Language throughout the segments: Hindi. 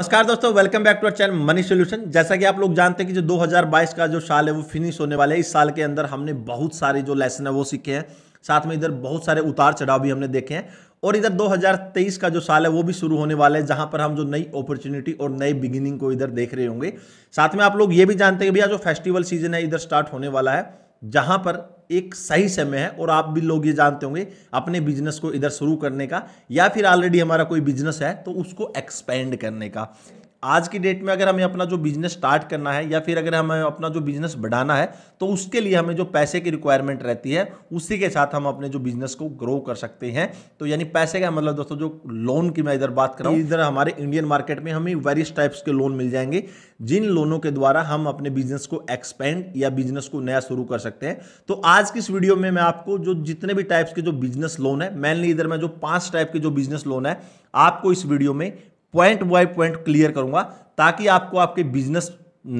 नमस्कार दोस्तों welcome back to our channel money solution जैसा कि आप लोग जानते हैं कि जो 2022 का जो साल है वो फिनिश होने वाला है इस साल के अंदर हमने बहुत सारे जो लेसन है वो सीखे हैं साथ में इधर बहुत सारे उतार चढ़ाव भी हमने देखे हैं और इधर 2023 का जो साल है वो भी शुरू होने वाला है जहां पर हम जो नई अपॉर्चुनिटी और नई बिगिनिंग को इधर देख रहे होंगे साथ में आप लोग ये भी जानते हैं कि भैया जो फेस्टिवल सीजन है इधर स्टार्ट होने वाला है जहां पर एक सही समय है और आप भी लोग ये जानते होंगे अपने बिजनेस को इधर शुरू करने का या फिर ऑलरेडी हमारा कोई बिजनेस है तो उसको एक्सपेंड करने का आज की डेट में अगर हमें अपना जो बिजनेस स्टार्ट करना है या फिर अगर हमें अपना जो बिजनेस बढ़ाना है तो उसके लिए हमें जो पैसे की रिक्वायरमेंट रहती है उसी के साथ हम अपने जो बिजनेस को ग्रो कर सकते हैं तो यानी पैसे का मतलब दोस्तों जो लोन की मैं इधर बात कर रहा हूँ इधर हमारे इंडियन मार्केट में हमें वेरियस टाइप्स के लोन मिल जाएंगे जिन लोनों के द्वारा हम अपने बिजनेस को एक्सपेंड या बिजनेस को नया शुरू कर सकते हैं तो आज की इस वीडियो में मैं आपको जो जितने भी टाइप्स के जो बिजनेस लोन है मेनली इधर में जो पांच टाइप के जो बिजनेस लोन है आपको इस वीडियो में पॉइंट बाय पॉइंट क्लियर करूंगा ताकि आपको आपके बिजनेस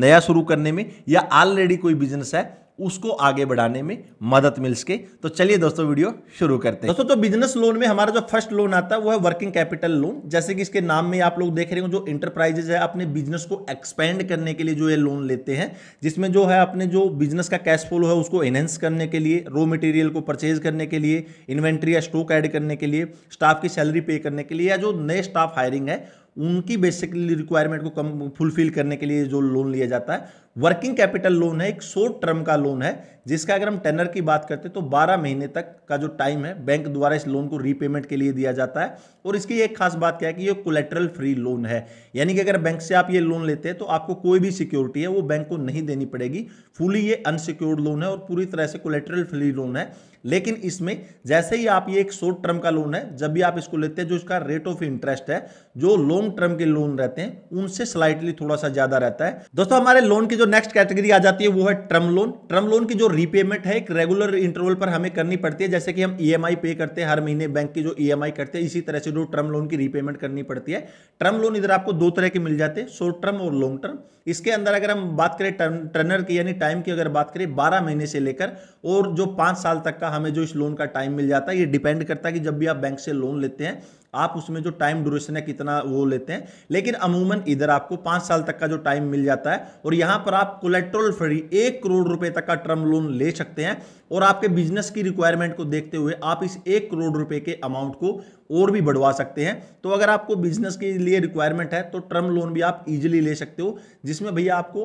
नया शुरू करने में या ऑलरेडी कोई बिजनेस है उसको आगे बढ़ाने में मदद मिल सके तो चलिए दोस्तों वीडियो शुरू करते हैं दोस्तों तो बिजनेस लोन में हमारा जो फर्स्ट लोन आता है वो है वर्किंग कैपिटल लोन जैसे कि इसके नाम में आप लोग देख रहे हो जो इंटरप्राइजेज है अपने बिजनेस को एक्सपेंड करने के लिए जो ये लोन लेते हैं जिसमें जो है अपने जो बिजनेस का कैश फ्लो है उसको एनहेंस करने के लिए रॉ मटेरियल को परचेज करने के लिए इन्वेंट्री या स्टॉक एड करने के लिए स्टाफ की सैलरी पे करने के लिए या जो नए स्टाफ हायरिंग है उनकी बेसिकली रिक्वायरमेंट को कम फुलफिल करने के लिए जो लोन लिया जाता है वर्किंग कैपिटल लोन है एक शोर्ट टर्म का लोन है जिसका अगर हम टेनर की बात करते हैं तो 12 महीने तक का जो टाइम है बैंक द्वारा इस लोन को रीपेमेंट के लिए दिया जाता है और इसकी एक खास बात क्या है कि ये कोलेट्रल फ्री लोन है यानी कि अगर बैंक से आप ये लोन लेते हैं तो आपको कोई भी सिक्योरिटी है वो बैंक को नहीं देनी पड़ेगी फुली ये अनसिक्योर्ड लोन है और पूरी तरह से कोलेट्रल फ्री लोन है लेकिन इसमें जैसे ही आप ये एक शोर्ट टर्म का लोन है जब भी आप इसको लेते हैं जो इसका रेट ऑफ इंटरेस्ट है जो लॉन्ग टर्म के लोन रहते हैं उनसे स्लाइटली थोड़ा सा ज्यादा रहता है दोस्तों हमारे लोन की जो नेक्स्ट कैटेगरी आ जाती है वो है टर्म लोन टर्म लोन की जो रीपेमेंट है एक रेगुलर इंटरवल पर हमें करनी पड़ती है जैसे कि हम ईएमआई e पे करते हैं हर महीने बैंक की जो ईएमआई e करते हैं इसी तरह से जो टर्म लोन की रीपेमेंट करनी पड़ती है टर्म लोन इधर आपको दो तरह के मिल जाते हैं शॉर्ट टर्म और लॉन्ग टर्म इसके अंदर अगर हम बात करें टर्न टर्नर की यानी टाइम की अगर बात करें बारह महीने से लेकर और जो पाँच साल तक का हमें जो इस लोन का टाइम मिल जाता है ये डिपेंड करता है कि जब भी आप बैंक से लोन लेते हैं आप उसमें जो टाइम ड्यूरेशन है कितना वो लेते हैं लेकिन अमूमन इधर आपको पांच साल तक का जो टाइम मिल जाता है और यहां पर आप कोलेट्रोल फ्री एक करोड़ रुपए तक का टर्म लोन ले सकते हैं और आपके बिजनेस की रिक्वायरमेंट को देखते हुए आप इस एक करोड़ रुपए के अमाउंट को और भी बढ़वा सकते हैं तो अगर आपको बिजनेस के लिए रिक्वायरमेंट है तो टर्म लोन भी आप इजिली ले सकते हो जिसमें भैया आपको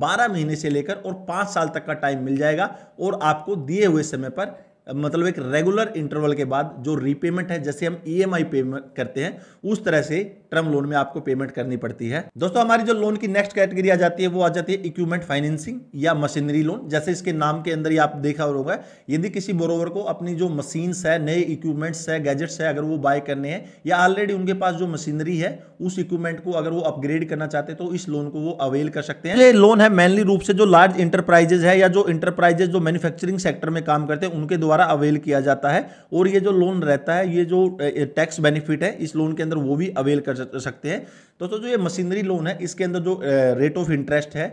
बारह महीने से लेकर और 5 साल तक का टाइम मिल जाएगा और आपको दिए हुए समय पर मतलब एक रेगुलर इंटरवल के बाद जो रीपेमेंट है जैसे हम ईएमआई e पेमेंट करते हैं उस तरह से टर्म लोन में आपको पेमेंट करनी पड़ती है दोस्तों हमारी जो लोन की नेक्स्ट कैटेगरी आ जाती है वो आ जाती है इक्विपमेंट फाइनेंसिंग या मशीनरी लोन जैसे इसके नाम के अंदर ही आप देखा होगा यदि किसी बोरोवर को अपनी जो मशीन्स है नए इक्विपमेंट्स है गैजेट्स है अगर वो बाय करने हैं या ऑलरेडी उनके पास जो मशीनरी है उस इक्विपमेंट को अगर वो अपग्रेड करना चाहते हैं तो इस लोन को वो अवेल कर सकते हैं ये लोन है मेनली रूप से जो लार्ज इंटरप्राइजेज है या जो इंटरप्राइजेज जो मैन्युफैक्चरिंग सेक्टर में काम करते हैं उनके द्वारा द्वारा अवेल किया जाता है और ये जो लोन रहता है ये जो टैक्स बेनिफिट है इस लोन के अंदर वो भी अवेल कर सकते हैं तो, तो जो ये मशीनरी लोन है इसके अंदर जो रेट ऑफ इंटरेस्ट है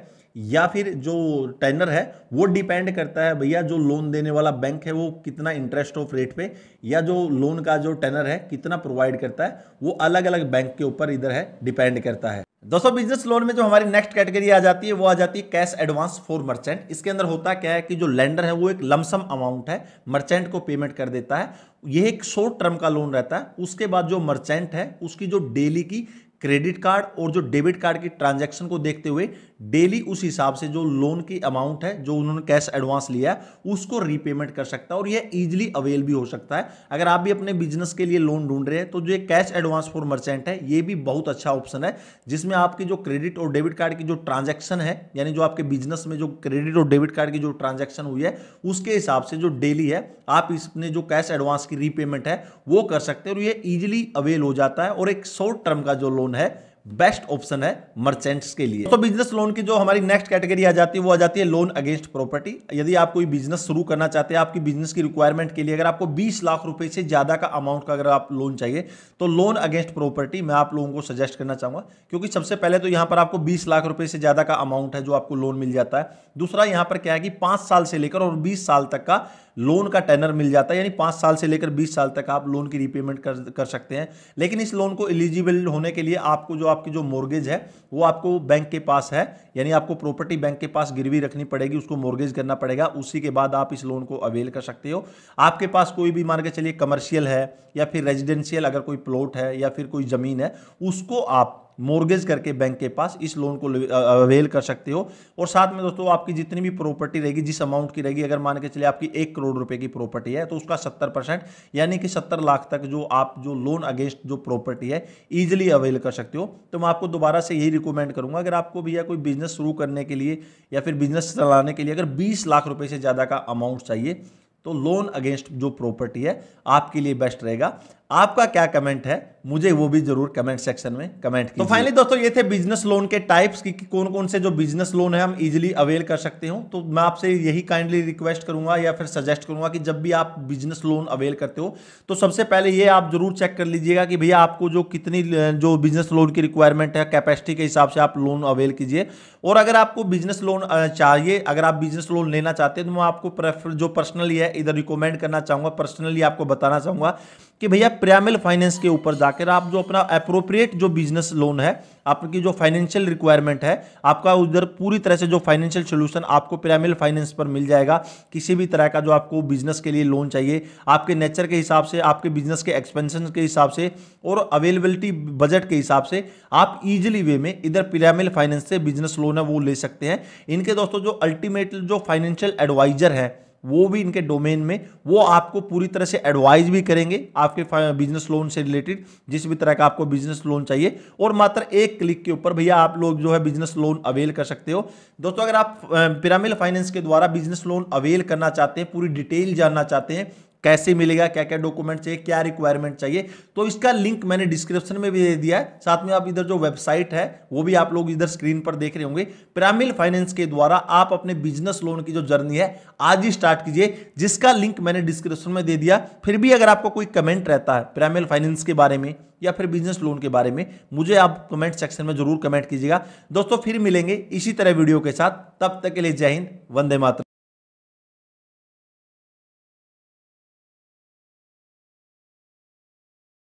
या फिर जो टेनर है वो डिपेंड करता है भैया जो लोन देने वाला बैंक है वो कितना इंटरेस्ट ऑफ रेट पे या जो लोन का जो टेनर है कितना प्रोवाइड करता है वो अलग अलग बैंक के ऊपर इधर है डिपेंड करता है दोस्तों बिजनेस लोन में जो हमारी नेक्स्ट कैटेगरी आ जाती है वो आ जाती है कैश एडवांस फॉर मर्चेंट इसके अंदर होता क्या है कि जो लेंडर है वो एक लमसम अमाउंट है मर्चेंट को पेमेंट कर देता है यह एक शॉर्ट टर्म का लोन रहता है उसके बाद जो मर्चेंट है उसकी जो डेली की क्रेडिट कार्ड और जो डेबिट कार्ड की ट्रांजैक्शन को देखते हुए डेली उस हिसाब से जो लोन की अमाउंट है जो उन्होंने कैश एडवांस लिया है उसको रीपेमेंट कर सकता है और यह इजीली अवेल भी हो सकता है अगर आप भी अपने बिजनेस के लिए लोन ढूंढ रहे हैं तो जो ये कैश एडवांस फॉर मर्चेंट है ये भी बहुत अच्छा ऑप्शन है जिसमें आपकी जो क्रेडिट और डेबिट कार्ड की जो ट्रांजेक्शन है यानी जो आपके बिजनेस में जो क्रेडिट और डेबिट कार्ड की जो ट्रांजेक्शन हुई है उसके हिसाब से जो डेली है आप इसमें जो कैश एडवांस की रीपेमेंट है वो कर सकते हैं और यह इजिली अवेल हो जाता है और एक शॉर्ट टर्म का जो लोन लोन है बेस्ट ऑप्शन है मर्चेंट्स के लिए तो बिजनेस लोन की जो हमारी नेक्स्ट कैटेगरी आ जाती है वो आ जाती है लोन अगेंस्ट प्रॉपर्टी यदि आप कोई बिजनेस शुरू करना चाहते हैं आपकी बिजनेस की रिक्वायरमेंट के लिए अगर आपको 20 लाख रुपए से ज्यादा का अमाउंट का अगर आप लोन चाहिए तो लोन अगेंस्ट प्रॉपर्टी मैं आप लोगों को सजेस्ट करना चाहूंगा क्योंकि सबसे पहले तो यहां पर आपको बीस लाख रुपए से ज्यादा का अमाउंट है जो आपको लोन मिल जाता है दूसरा यहां पर क्या है कि पांच साल से लेकर और बीस साल तक का लोन का टेनर मिल जाता है यानी पाँच साल से लेकर बीस साल तक आप लोन की रीपेमेंट कर कर सकते हैं लेकिन इस लोन को एलिजिबल होने के लिए आपको जो आपकी जो मॉर्गेज है वो आपको बैंक के पास है यानी आपको प्रॉपर्टी बैंक के पास गिरवी रखनी पड़ेगी उसको मॉर्गेज करना पड़ेगा उसी के बाद आप इस लोन को अवेल कर सकते हो आपके पास कोई भी मान के चलिए कमर्शियल है या फिर रेजिडेंशियल अगर कोई प्लॉट है या फिर कोई ज़मीन है उसको आप मोर्गेज करके बैंक के पास इस लोन को अवेल कर सकते हो और साथ में दोस्तों आपकी जितनी भी प्रॉपर्टी रहेगी जिस अमाउंट की रहेगी अगर मान के चले आपकी एक करोड़ रुपए की प्रॉपर्टी है तो उसका सत्तर परसेंट यानी कि सत्तर लाख तक जो आप जो लोन अगेंस्ट जो प्रॉपर्टी है ईजिली अवेल कर सकते हो तो मैं आपको दोबारा से यही रिकमेंड करूंगा अगर आपको भैया कोई बिजनेस शुरू करने के लिए या फिर बिजनेस चलाने के लिए अगर बीस लाख रुपये से ज़्यादा का अमाउंट चाहिए तो लोन अगेंस्ट जो प्रॉपर्टी है आपके लिए बेस्ट रहेगा आपका क्या कमेंट है मुझे वो भी जरूर कमेंट सेक्शन में कमेंट तो फाइनली दोस्तों ये थे बिजनेस लोन के टाइप्स की कि कौन कौन से जो बिजनेस लोन है हम इजीली अवेल कर सकते हो तो मैं आपसे यही काइंडली रिक्वेस्ट करूंगा या फिर सजेस्ट करूंगा कि जब भी आप बिजनेस लोन अवेल करते हो तो सबसे पहले ये आप जरूर चेक कर लीजिएगा कि भैया आपको जो कितनी जो बिजनेस लोन की रिक्वायरमेंट है कैपेसिटी के हिसाब से आप लोन अवेल कीजिए और अगर आपको बिजनेस लोन चाहिए अगर आप बिजनेस लोन लेना चाहते हैं तो मैं आपको जो पर्सनली है इधर रिकमेंड करना चाहूंगा पर्सनली आपको बताना चाहूंगा कि भैया प्रयामिल फाइनेंस के ऊपर जाकर आप जो अपना अप्रोप्रिएट जो बिजनेस लोन है आपकी जो फाइनेंशियल रिक्वायरमेंट है आपका उधर पूरी तरह से जो फाइनेंशियल सोल्यूशन आपको पिरामिल फाइनेंस पर मिल जाएगा किसी भी तरह का जो आपको बिजनेस के लिए लोन चाहिए आपके नेचर के हिसाब से आपके बिजनेस के एक्सपेंशन के हिसाब से और अवेलेबिलिटी बजट के हिसाब से आप इजिली वे में इधर पिरामिल फाइनेंस से बिजनेस लोन है वो ले सकते हैं इनके दोस्तों जो अल्टीमेट जो फाइनेंशियल एडवाइजर है वो भी इनके डोमेन में वो आपको पूरी तरह से एडवाइज भी करेंगे आपके बिजनेस लोन से रिलेटेड जिस भी तरह का आपको बिजनेस लोन चाहिए और मात्र एक क्लिक के ऊपर भैया आप लोग जो है बिजनेस लोन अवेल कर सकते हो दोस्तों अगर आप पिरामिल फाइनेंस के द्वारा बिजनेस लोन अवेल करना चाहते हैं पूरी डिटेल जानना चाहते हैं कैसे मिलेगा क्या क्या डॉक्यूमेंट चाहिए क्या रिक्वायरमेंट चाहिए तो इसका लिंक मैंने डिस्क्रिप्शन में भी दे दिया है साथ में आप इधर जो वेबसाइट है वो भी आप लोग इधर स्क्रीन पर देख रहे होंगे पिरामिल फाइनेंस के द्वारा आप अपने बिजनेस लोन की जो जर्नी है आज ही स्टार्ट कीजिए जिसका लिंक मैंने डिस्क्रिप्शन में दे दिया फिर भी अगर आपका कोई कमेंट रहता है पिरामिल फाइनेंस के बारे में या फिर बिजनेस लोन के बारे में मुझे आप कमेंट सेक्शन में जरूर कमेंट कीजिएगा दोस्तों फिर मिलेंगे इसी तरह वीडियो के साथ तब तक के लिए जय हिंद वंदे मातृ